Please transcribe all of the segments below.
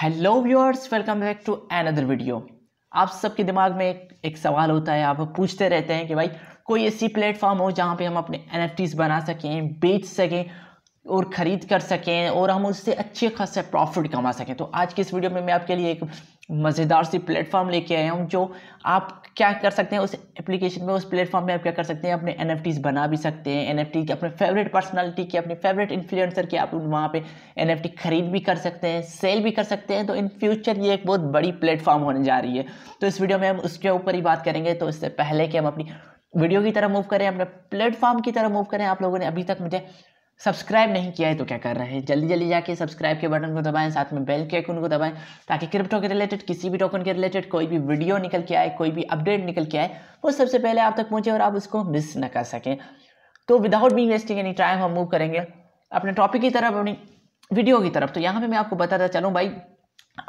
hello viewers welcome back to another video आप सबके दिमाग में एक, एक सवाल होता है आप पूछते रहते हैं कि भाई कोई ऐसी प्लेटफॉर्म हो जहाँ पे हम अपने एन बना सकें बेच सकें और ख़रीद कर सकें और हम उससे अच्छे खासे प्रॉफिट कमा सकें तो आज के इस वीडियो में मैं आपके लिए एक मज़ेदार सी प्लेटफॉर्म लेके आया हूँ जो आप क्या कर सकते हैं उस एप्लीकेशन में उस प्लेटफॉर्म में आप क्या कर सकते हैं अपने एन बना भी सकते हैं एन एफ टी अपने फेवरेट पर्सनालिटी के अपने फेवरेट इन्फ्लुएंसर के आप वहाँ पे एन खरीद भी कर सकते हैं सेल भी कर सकते हैं तो इन फ्यूचर ये एक बहुत बड़ी प्लेटफॉर्म होने जा रही है तो इस वीडियो में हम उसके ऊपर ही बात करेंगे तो इससे पहले कि हम अपनी वीडियो की तरह मूव करें अपने प्लेटफॉर्म की तरह मूव करें आप लोगों ने अभी तक मुझे सब्सक्राइब नहीं किया है तो क्या कर रहे हैं जल्दी जल्दी जाके सब्सक्राइब के बटन को दबाएं साथ में बेल के आइकन को दबाएं ताकि क्रिप्टो के रिलेटेड किसी भी टोकन के रिलेटेड कोई भी वीडियो निकल के आए कोई भी अपडेट निकल के आए वो सबसे पहले आप तक पहुंचे और आप उसको मिस न कर सकें तो without be wasting any time हम मूव करेंगे अपने टॉपिक की तरफ अपनी वीडियो की तरफ तो यहाँ पर मैं आपको बताता चलूँ भाई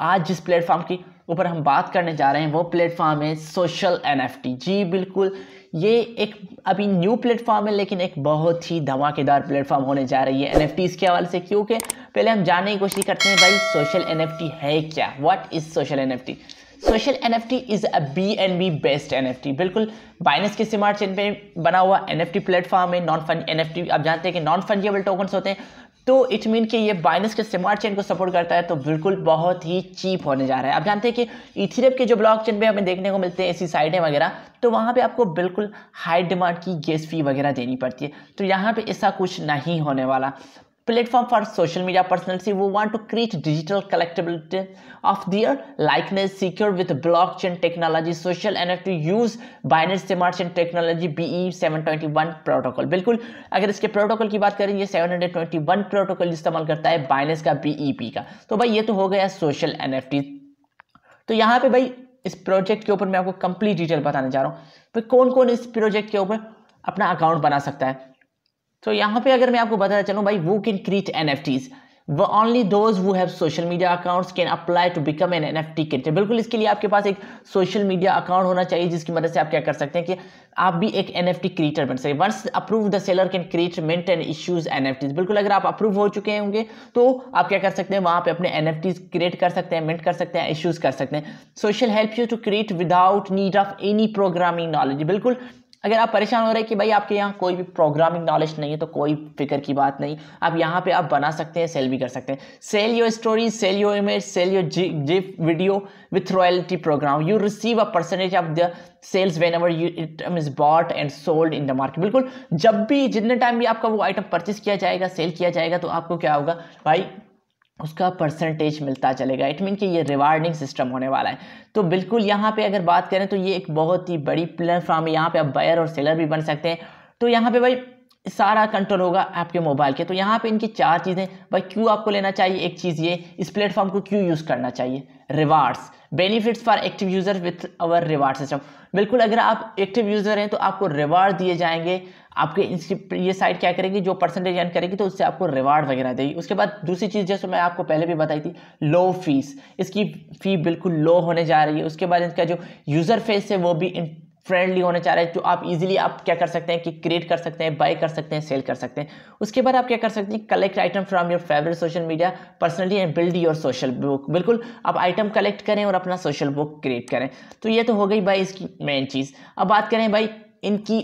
आज जिस प्लेटफॉर्म की ऊपर हम बात करने जा रहे हैं वो प्लेटफॉर्म है सोशल एनएफटी जी बिल्कुल ये एक अभी न्यू प्लेटफॉर्म है लेकिन एक बहुत ही धमाकेदार प्लेटफॉर्म होने जा रही है एन के हवाले से क्योंकि पहले हम जानने की कोशिश करते हैं भाई सोशल एन है क्या what is social N social N F T is a B N B best N F T बिल्कुल बाइनस के स्मार्ट चेन पे बना हुआ एन एफ टी प्लेटफॉर्म है non fund N F T आप जानते हैं कि नॉन फंडिएबल टोकन्स होते हैं तो इट मीन कि ये बाइनस के स्मार्ट चेन को सपोर्ट करता है तो बिल्कुल बहुत ही चीप होने जा रहा है आप जानते हैं कि इथीरियम के जो ब्लॉक चेन पर हमें देखने को मिलते हैं ऐसी साइडें वगैरह तो वहाँ पे आपको बिल्कुल हाई डिमांड की गैस फी वगैरह देनी पड़ती है तो यहाँ पे ऐसा कुछ नहीं होने वाला platform for social media personalities who want to create digital collectibility of their likeness secured with blockchain technology social nft use binance smart chain technology be 721 protocol बिल्कुल अगर इसके प्रोटोकॉल की बात करें ये 721 प्रोटोकॉल इस्तेमाल करता है बाइनेंस का बीईपी का तो भाई ये तो हो गया सोशल एनएफटी तो यहाँ पे भाई इस प्रोजेक्ट के ऊपर मैं आपको कंप्लीट डिटेल बताने जा रहा हूँ भाई कौन कौन इस प्रोजेक्ट के ऊपर अपना अकाउंट बना सकता है तो यहाँ पे अगर मैं आपको बताना चलूँ भाई who can create N F Ts who only those who have social media accounts can apply to become N N F T creator बिल्कुल इसके लिए आपके पास एक सोशल मीडिया अकाउंट होना चाहिए जिसकी मदद से आप क्या कर सकते हैं कि आप भी एक एन एफ टी क्रिएटर बन सके once approved the seller can create mint and issues N F Ts बिल्कुल अगर आप अप्रूव हो चुके होंगे तो आप क्या कर सकते हैं वहाँ पे अपने एन एफ टीज क्रिएट कर सकते हैं मेंट कर सकते हैं इश्यूज कर सकते हैं social help you to create without need of any programming knowledge बिल्कुल अगर आप परेशान हो रहे हैं कि भाई आपके यहाँ कोई भी प्रोग्रामिंग नॉलेज नहीं है तो कोई फिक्र की बात नहीं आप यहाँ पे आप बना सकते हैं सेल भी कर सकते हैं sell your story sell your image sell your gif video with royalty program you receive a percentage of the sales whenever you item is bought and sold in the market बिल्कुल जब भी जितने time भी आपका वो item purchase किया जाएगा cell किया जाएगा तो आपको क्या होगा भाई उसका परसेंटेज मिलता चलेगा इट मीन कि ये रिवार्डिंग सिस्टम होने वाला है तो बिल्कुल यहाँ पे अगर बात करें तो ये एक बहुत ही बड़ी प्लेटफॉर्म है यहाँ पे आप बायर और सेलर भी बन सकते हैं तो यहाँ पे भाई सारा कंट्रोल होगा आपके मोबाइल के तो यहाँ पे इनकी चार चीज़ें भाई क्यों आपको लेना चाहिए एक चीज़ ये इस प्लेटफॉर्म को क्यों यूज़ करना चाहिए rewards benefits for active user with our reward system बिल्कुल अगर आप एक्टिव यूज़र हैं तो आपको रिवार्ड दिए जाएंगे आपके ये साइट क्या करेगी जो परसेंटेज अर्न करेगी तो उससे आपको रिवार्ड वगैरह देगी उसके बाद दूसरी चीज़ जैसे मैं आपको पहले भी बताई थी लो फीस इसकी फ़ी बिल्कुल लो होने जा रही है उसके बाद इसका जो यूज़र फेस है वो भी फ्रेंडली होने चाह रहा है जो आप इजीली आप क्या कर सकते हैं कि क्रिएट कर सकते हैं बाय कर सकते हैं सेल कर सकते हैं उसके बाद आप क्या कर सकते हैं collect item from your favourite social media personally and build your social book बिल्कुल आप आइटम कलेक्ट करें और अपना सोशल बुक क्रिएट करें तो ये तो हो गई भाई इसकी मेन चीज़ अब बात करें भाई इनकी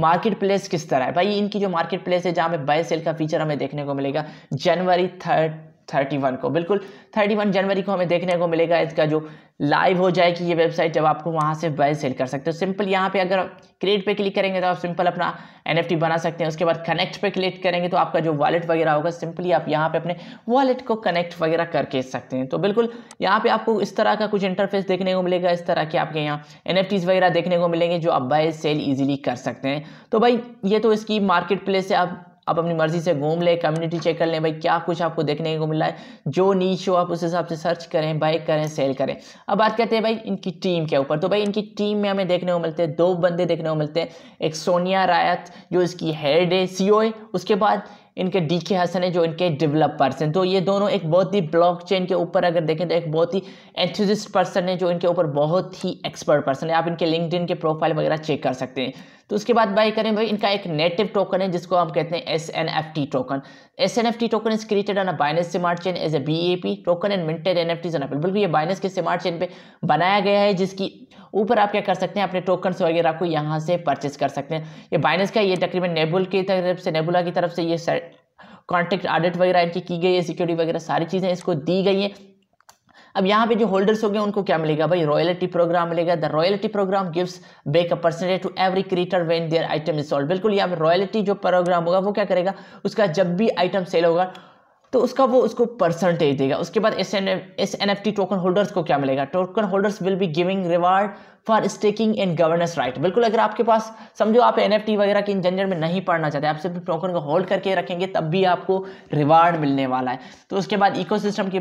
मार्केट प्लेस किस तरह है भाई इनकी जो मार्केट प्लेस है जहाँ पे बाय सेल का फीचर हमें देखने को मिलेगा जनवरी थर्ड 31 को बिल्कुल 31 जनवरी को हमें देखने को मिलेगा इसका जो लाइव हो जाएगी ये वेबसाइट जब आपको वहाँ से बाय सेल कर सकते हो सिंपल यहाँ पे अगर क्रिएट पे क्लिक करेंगे तो आप सिंपल अपना एन बना सकते हैं उसके बाद कनेक्ट पे क्लिक करेंगे तो आपका जो वॉलेट वगैरह होगा सिंपली आप यहाँ पे अपने वॉलेट को कनेक्ट वगैरह करके सकते हैं तो बिल्कुल यहाँ पे आपको इस तरह का कुछ इंटरफेस देखने को मिलेगा इस तरह के आपके यहाँ एन वगैरह देखने को मिलेंगे जो आप बाय सेल ईजिली कर सकते हैं तो भाई ये तो इसकी मार्केट प्लेस से आप आप अपनी मर्ज़ी से घूम लें कम्युनिटी चेक कर लें भाई क्या कुछ आपको देखने को मिला है जो नीच हो आप उस हिसाब से सर्च करें बाई करें सेल करें अब बात करते हैं भाई इनकी टीम के ऊपर तो भाई इनकी टीम में हमें देखने को मिलते हैं दो बंदे देखने को मिलते हैं एक सोनिया रायत जो इसकी हेड है सी e है उसके बाद इनके डी के हसन है जो इनके डेवलपर्स हैं तो ये दोनों एक बहुत ही ब्लॉकचेन के ऊपर अगर देखें तो एक बहुत ही एंथ्यूजिस्ट पर्सन है जो इनके ऊपर बहुत ही एक्सपर्ट पर्सन है आप इनके लिंकड के प्रोफाइल वगैरह चेक कर सकते हैं तो उसके बाद बाई करें भाई इनका एक नेटिव टोकन है जिसको हम कहते हैं S N F T token S N F T token is created on Binance smart chain as a B A P token and minted N F Ts N बिल्कुल ये बाइनेस के smart chain पे बनाया गया है जिसकी ऊपर आप क्या कर सकते हैं अपने टोकन वगैरह को यहाँ से परचेज कर सकते हैं ये बाइनेस का ये तकरीबन नेबुल की तरफ से नेबुला की तरफ से ये कॉन्ट्रैक्ट ऑडिट वगैरह इनकी की गई है सिक्योरिटी वगैरह सारी चीज़ें इसको दी गई हैं अब यहाँ पे जो होल्डर्स हो गए उनको क्या मिलेगा भाई रॉयल्टी प्रोग्राम मिलेगा the royalty program gives back a percentage to every creator when their item is solve बिल्कुल यहाँ पे रॉयल्टी जो प्रोग्राम होगा वो क्या करेगा उसका जब भी आइटम सेल होगा तो उसका वो उसको परसेंटेज देगा उसके बाद S N S N F T token holders को क्या मिलेगा token holders will be giving reward for staking in governance right बिल्कुल अगर आपके पास समझो आप एन एफ टी वगैरह के इंजनियर में नहीं पढ़ना चाहते आप सिर्फ टोकन को होल्ड करके रखेंगे तब भी आपको रिवार्ड मिलने वाला है तो उसके बाद इको सिस्टम की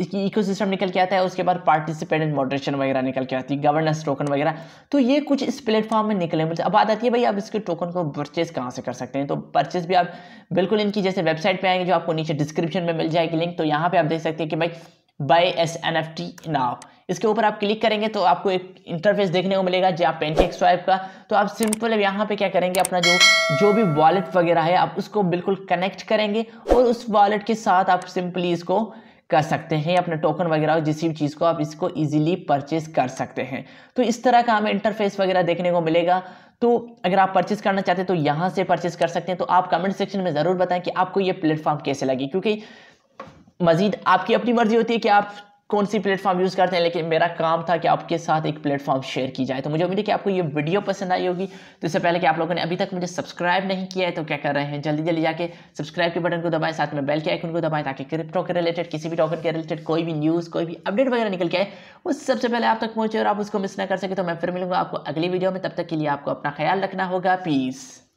इसकी इको सिस्टम निकल के आता है उसके बाद पार्टिसिपेंट एंड मॉडरेशन वगैरह निकल के आती है गवर्नेंस टोकन वगैरह तो ये कुछ इस प्लेटफॉर्म में निकले मुझे अब बात आती है भाई आप इसके टोकन को परचेज़ कहाँ से कर सकते हैं तो परचेज़ भी आप बिल्कुल इनकी जैसे वेबसाइट पर आएंगे जो आपको नीचे डिस्क्रिप्शन में मिल जाएगी लिंक तो यहाँ पर आप देख सकते हैं कि भाई buy S N F T now इसके ऊपर आप क्लिक करेंगे तो आपको एक इंटरफेस देखने को मिलेगा जहाँ पेनकेक स्वाइप का तो आप सिंपल यहाँ पे क्या करेंगे अपना जो जो भी वॉलेट वगैरह है आप उसको बिल्कुल कनेक्ट करेंगे और उस वॉलेट के साथ आप सिंपली इसको कर सकते हैं अपने टोकन वगैरह जिस भी चीज़ को आप इसको इजीली परचेस कर सकते हैं तो इस तरह का हमें इंटरफेस वगैरह देखने को मिलेगा तो अगर आप परचेस करना चाहते हैं तो यहाँ से परचेज कर सकते हैं तो आप कमेंट सेक्शन में ज़रूर बताएं कि आपको ये प्लेटफॉर्म कैसे लगे क्योंकि मजीद आपकी अपनी मर्जी होती है कि आप कौन सी प्लेटफॉर्म यूज़ करते हैं लेकिन मेरा काम था कि आपके साथ एक प्लेटफॉर्म शेयर की जाए तो मुझे उम्मीद है कि आपको ये वीडियो पसंद आई होगी तो इससे पहले कि आप लोगों ने अभी तक मुझे सब्सक्राइब नहीं किया है तो क्या कर रहे हैं जल्दी जल्दी जाके सब्सक्राइब के बटन को दबाएं साथ में बेल के आइकन को दबाएं ताकि क्रिप्टो के रिलेटेड किसी भी टॉपिक के रिलेटेड कोई भी न्यूज़ कोई भी अपडेट वगैरह निकल के आए वो सबसे पहले आप तक पहुँचे और आप उसको मिस ना कर सके तो मैं फिर मिलूंगा आपको अगली वीडियो में तब तक के लिए आपको अपना ख्याल रखना होगा पीस